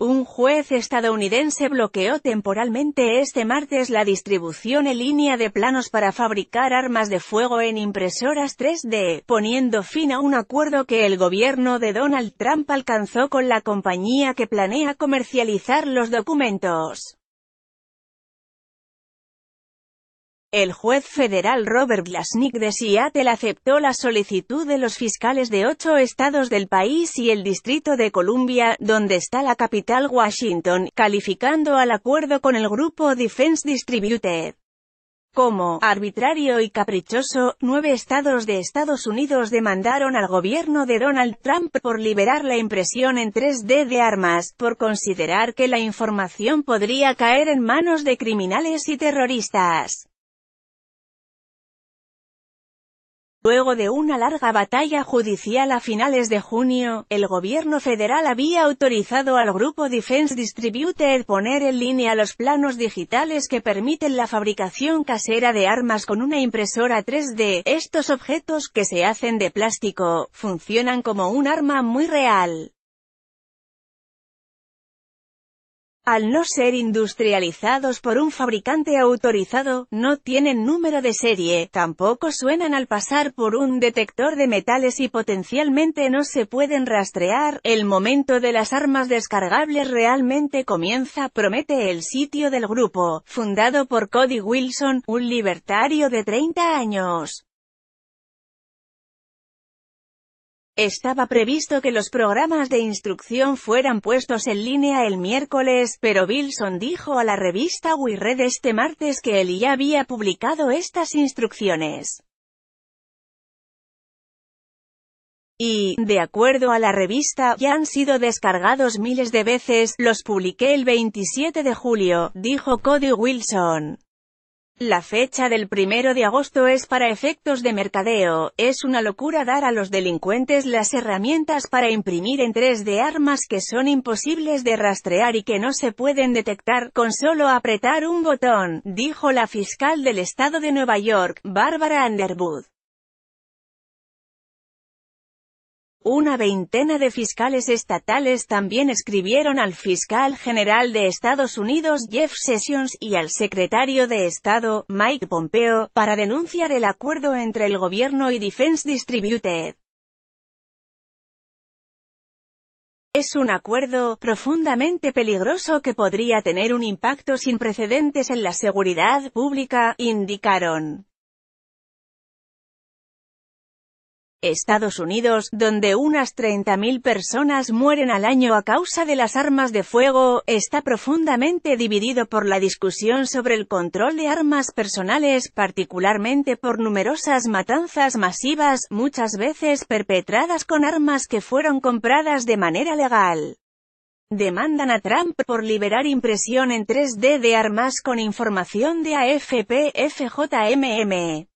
Un juez estadounidense bloqueó temporalmente este martes la distribución en línea de planos para fabricar armas de fuego en impresoras 3D, poniendo fin a un acuerdo que el gobierno de Donald Trump alcanzó con la compañía que planea comercializar los documentos. El juez federal Robert Glasnick de Seattle aceptó la solicitud de los fiscales de ocho estados del país y el Distrito de Columbia, donde está la capital Washington, calificando al acuerdo con el grupo Defense Distributed como arbitrario y caprichoso. Nueve estados de Estados Unidos demandaron al gobierno de Donald Trump por liberar la impresión en 3D de armas, por considerar que la información podría caer en manos de criminales y terroristas. Luego de una larga batalla judicial a finales de junio, el gobierno federal había autorizado al grupo Defense Distributed poner en línea los planos digitales que permiten la fabricación casera de armas con una impresora 3D. Estos objetos, que se hacen de plástico, funcionan como un arma muy real. Al no ser industrializados por un fabricante autorizado, no tienen número de serie, tampoco suenan al pasar por un detector de metales y potencialmente no se pueden rastrear. El momento de las armas descargables realmente comienza, promete el sitio del grupo, fundado por Cody Wilson, un libertario de 30 años. Estaba previsto que los programas de instrucción fueran puestos en línea el miércoles, pero Wilson dijo a la revista Wired este martes que él ya había publicado estas instrucciones. Y, de acuerdo a la revista, ya han sido descargados miles de veces, los publiqué el 27 de julio, dijo Cody Wilson. La fecha del primero de agosto es para efectos de mercadeo, es una locura dar a los delincuentes las herramientas para imprimir en 3D armas que son imposibles de rastrear y que no se pueden detectar con solo apretar un botón, dijo la fiscal del estado de Nueva York, Barbara Underwood. Una veintena de fiscales estatales también escribieron al fiscal general de Estados Unidos Jeff Sessions y al secretario de Estado, Mike Pompeo, para denunciar el acuerdo entre el gobierno y Defense Distributed. Es un acuerdo profundamente peligroso que podría tener un impacto sin precedentes en la seguridad pública, indicaron. Estados Unidos, donde unas 30.000 personas mueren al año a causa de las armas de fuego, está profundamente dividido por la discusión sobre el control de armas personales, particularmente por numerosas matanzas masivas, muchas veces perpetradas con armas que fueron compradas de manera legal. Demandan a Trump por liberar impresión en 3D de armas con información de AFP-FJMM.